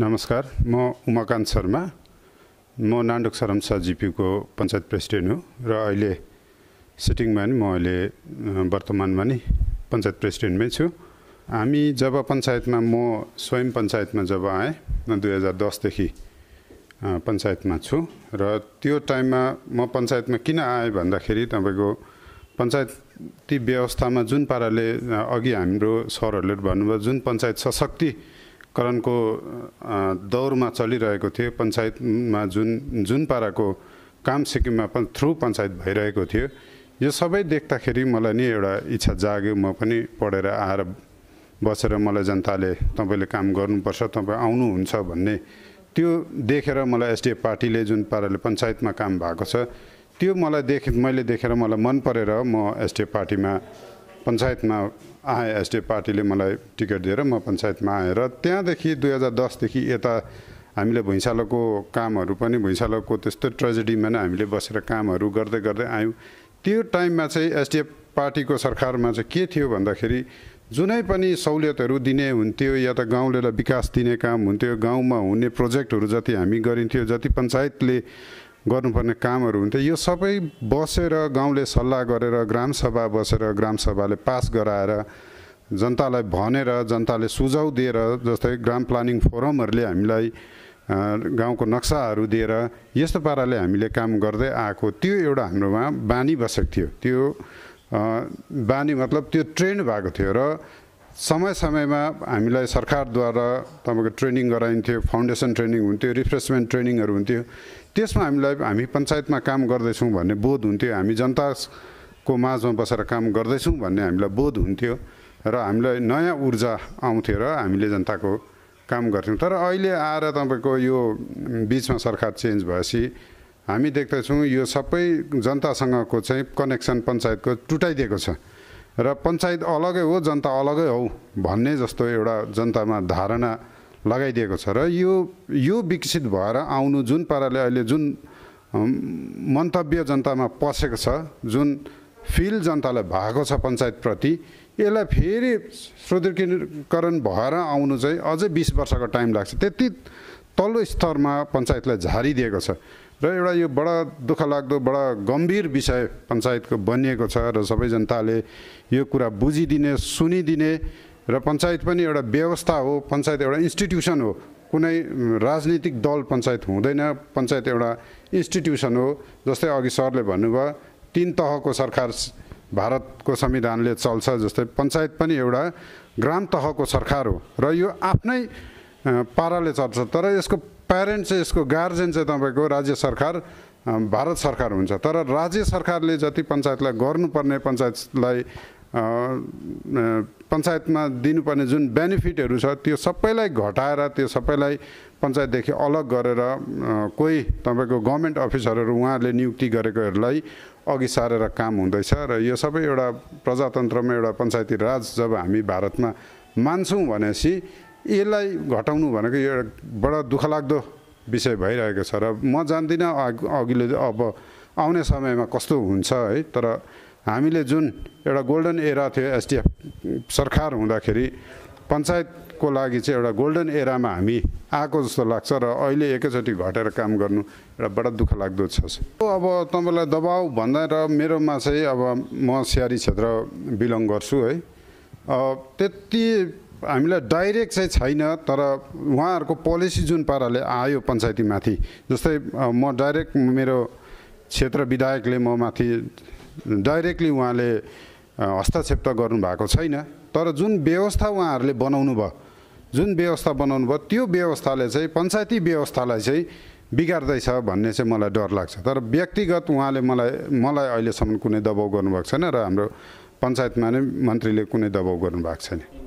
नमस्कार म उमाकान्त शर्मा म नान्डोक सरमसा जिपीको पञ्चायत प्रेसिडेन्ट हो र अहिले सिटिङमा नि म अहिले वर्तमानमा नि पञ्चायत प्रेसिडेन्टमै छु हामी जब पञ्चायतमा म स्वयं पञ्चायतमा जब आएँ दुई हजार दसदेखि पञ्चायतमा छु र त्यो टाइममा म पञ्चायतमा किन आएँ भन्दाखेरि तपाईँको पञ्चायती व्यवस्थामा जुन पाराले अघि हाम्रो सरहरूले भन्नुभयो जुन पञ्चायत सशक्ति करणको दौरमा चलिरहेको थियो पञ्चायतमा जुन जुन पाराको काम सिक्किममा पनि थ्रु पञ्चायत भइरहेको थियो यो सबै देख्दाखेरि मलाई नि एउटा इच्छा जाग्यो म पनि पढेर आएर बसेर मलाई जनताले तपाईँले काम गर्नुपर्छ तपाईँ आउनुहुन्छ भन्ने त्यो देखेर मलाई एसडिएफ पार्टीले जुन पाराले पञ्चायतमा काम भएको छ त्यो मलाई देख मैले देखेर मलाई मन परेर म एसडिएफ पार्टीमा पञ्चायतमा आएँ एसडिएफ पार्टीले मलाई टिकट दिएर म पञ्चायतमा आएँ र त्यहाँदेखि दुई हजार दसदेखि यता हामीले भुइँसालोको कामहरू पनि भुइँसालोको त्यस्तो ट्रेजेडीमा नै हामीले बसेर कामहरू गर्दै गर्दै आयौँ त्यो टाइममा चाहिँ एसडिएफ पार्टीको सरकारमा चाहिँ के थियो भन्दाखेरि जुनै पनि सहुलियतहरू दिने हुन्थ्यो या त गाउँलेलाई विकास दिने काम हुन्थ्यो गाउँमा हुने प्रोजेक्टहरू जति हामी गरिन्थ्यो जति पञ्चायतले गर्नुपर्ने कामहरू हुन्थ्यो यो सबै बसेर गाउँले सल्लाह गरेर ग्रामसभा बसेर ग्रामसभाले पास गराएर जनतालाई भनेर जनताले सुझाउ दिएर जस्तै ग्राम प्लानिङ फोरमहरूले हामीलाई गाउँको नक्साहरू दिएर यस्तो पाराले हामीले काम गर्दै आएको त्यो एउटा हाम्रोमा बानी बसेको थियो त्यो बानी मतलब त्यो ट्रेन भएको थियो र समय समयमा हामीलाई सरकारद्वारा तपाईँको ट्रेनिङ गराइन्थ्यो फाउन्डेसन ट्रेनिङ हुन्थ्यो रिफ्रेसमेन्ट ट्रेनिङहरू हुन्थ्यो त्यसमा हामीलाई हामी पञ्चायतमा काम गर्दैछौँ भन्ने बोध हुन्थ्यो हामी जनताको माझमा बसेर काम गर्दैछौँ भन्ने हामीलाई बोध हुन्थ्यो र हामीलाई नयाँ ऊर्जा आउँथ्यो र हामीले जनताको काम गर्थ्यौँ तर अहिले आएर तपाईँको यो बिचमा सरकार चेन्ज भएपछि हामी देख्दैछौँ यो सबै जनतासँगको चाहिँ कनेक्सन पञ्चायतको टुटाइदिएको छ र पञ्चायत अलगै हो जनता अलगै हो भन्ने जस्तो एउटा जनतामा धारणा लगाइदिएको छ र यो यो विकसित भएर आउनु जुन पाराले अहिले जुन मन्तव्य जनतामा पसेको छ जुन फिल जनतालाई भएको छ पञ्चायतप्रति यसलाई फेरि सुदृढीकरण भएर आउनु चाहिँ अझै बिस वर्षको टाइम लाग्छ त्यति तल्लो स्तरमा पञ्चायतलाई झारिदिएको छ र एउटा यो बडा दुःखलाग्दो बडा गम्भीर विषय पञ्चायतको बनिएको छ र सबै जनताले यो कुरा बुझिदिने सुनिदिने र पञ्चायत पनि एउटा व्यवस्था हो पञ्चायत एउटा इन्स्टिट्युसन हो कुनै राजनीतिक दल पञ्चायत हुँदैन पञ्चायत एउटा इन्स्टिट्युसन हो जस्तै अघि सरले भन्नुभयो तिन तहको सरकार भारतको संविधानले चल्छ जस्तै पञ्चायत पनि एउटा ग्राम तहको सरकार हो र यो आफ्नै पाराले चल्छ तर यसको प्यारेन्ट चाहिँ यसको गार्जेन चाहिँ तपाईँको राज्य सरकार भारत सरकार हुन्छ तर राज्य सरकारले जति पञ्चायतलाई गर्नुपर्ने पञ्चायतलाई पञ्चायतमा दिनुपर्ने जुन बेनिफिटहरू छ त्यो सबैलाई घटाएर त्यो सबैलाई पञ्चायतदेखि अलग गरेर कोही तपाईँको गभर्मेन्ट अफिसरहरू उहाँहरूले नियुक्ति गरेकोहरूलाई अघि सारेर काम हुँदैछ र यो सबै एउटा प्रजातन्त्रमा एउटा पञ्चायती राज जब हामी भारतमा मान्छौँ भनेपछि यसलाई घटाउनु भनेको यो एउटा बडा दुःखलाग्दो विषय भइरहेको छ र म जान्दिनँ अघिल्लो अब आउने समयमा कस्तो हुन्छ है तर हामीले जुन एउटा गोल्डन एरा थियो एसडिएफ सरकार हुँदाखेरि पञ्चायतको लागि चाहिँ एउटा गोल्डन एरामा हामी आएको जस्तो लाग्छ र अहिले एकैचोटि घटेर काम गर्नु एउटा बडा दुःख लाग्दो छ अब तपाईँलाई दबाउ भन्दा र मेरोमा चाहिँ अब म स्याहारी क्षेत्र बिलङ गर्छु है त्यति हामीलाई डाइरेक्ट चाहिँ छैन तर उहाँहरूको पोलिसी जुन पाराले आयो पञ्चायतीमाथि जस्तै म डाइरेक्ट मेरो क्षेत्र विधायकले म माथि डाइरेक्टली उहाँले हस्तक्षेप त गर्नुभएको छैन तर जुन व्यवस्था उहाँहरूले बनाउनु भयो जुन व्यवस्था बनाउनु भयो त्यो व्यवस्थाले चाहिँ पञ्चायती व्यवस्थालाई चाहिँ बिगार्दैछ भन्ने चाहिँ मलाई डर लाग्छ तर व्यक्तिगत उहाँले मलाई मलाई अहिलेसम्म कुनै दबाउ गर्नुभएको छैन र हाम्रो पञ्चायतमा नै मन्त्रीले कुनै दबाउ गर्नुभएको छैन